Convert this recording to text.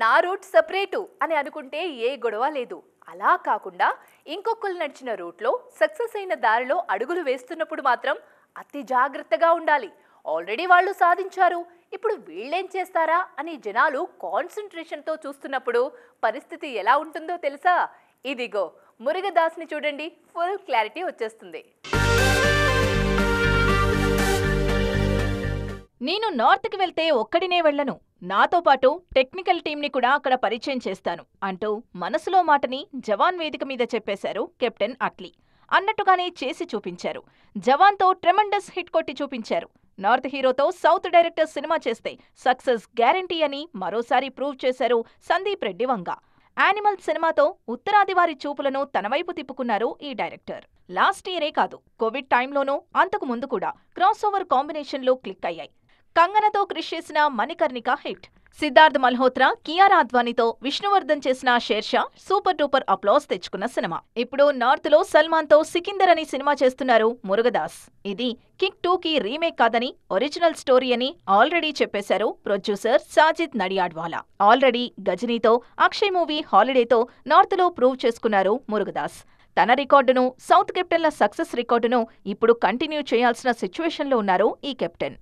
నా route separate అని అనుకుంటే ఏ గొడవ లేదు అలా కాకుండా ఇంకొకరు నడిచిన రూట్లో సక్సెస్ అయిన దారిలో అడుగులు వేస్తున్నప్పుడు మాత్రం అతి జాగ్రత్తగా ఉండాలి ఆల్రెడీ వాళ్ళు సాధించారు ఇప్పుడు వీళ్ళేం చేస్తారా అని జనాలు కాన్సన్ట్రేషన్తో చూస్తున్నప్పుడు పరిస్థితి ఎలా ఉంటుందో తెలుసా ఇదిగో మురుగదాస్ని చూడండి ఫుల్ క్లారిటీ వచ్చేస్తుంది నేను నార్త్కి వెళ్తే ఒక్కడినే వెళ్ళను నాతో పాటు టెక్నికల్ టీంని కూడా అక్కడ పరిచయం చేస్తాను అంటూ మనసులో మాటని జవాన్ వేదిక మీద చెప్పేశారు కెప్టెన్ అట్లీ అన్నట్టుగానే చేసి చూపించారు జవాన్తో ట్రెమండస్ హిట్ కొట్టి చూపించారు నార్త్ హీరోతో సౌత్ డైరెక్టర్ సినిమా చేస్తే సక్సెస్ గ్యారంటీ అని మరోసారి ప్రూవ్ చేశారు సందీప్ రెడ్డి వంగ యానిమల్ సినిమాతో ఉత్తరాదివారి చూపులను తనవైపు తిప్పుకున్నారు ఈ డైరెక్టర్ లాస్ట్ ఇయరే కాదు కోవిడ్ టైంలోనూ అంతకు ముందు కూడా క్రాస్ ఓవర్ కాంబినేషన్లు క్లిక్ అయ్యాయి కంగనతో క్రిష్ చేసిన మణికర్ణిక హిట్ సిద్ధార్థ్ మల్హోత్రా కియారా అద్వానితో విష్ణువర్ధన్ చేసిన షేర్షా సూపర్ టూపర్ అప్లాస్ తెచ్చుకున్న సినిమా ఇప్పుడు నార్త్ లో సల్మాన్ తో సికిందర్ అని సినిమా చేస్తున్నారు మురుగదాస్ ఇది కిక్ టూ కి రీమేక్ కాదని ఒరిజినల్ స్టోరీ అని ఆల్రెడీ చెప్పేశారు ప్రొడ్యూసర్ సాజిద్ నడియాడ్వాలా ఆల్రెడీ గజనీతో అక్షయ్ మూవీ హాలిడేతో నార్త్ లో ప్రూవ్ చేసుకున్నారు మురుగదాస్ తన రికార్డును సౌత్ కెప్టెన్ల సక్సెస్ రికార్డును ఇప్పుడు కంటిన్యూ చేయాల్సిన సిచ్యువేషన్లో ఉన్నారు ఈ కెప్టెన్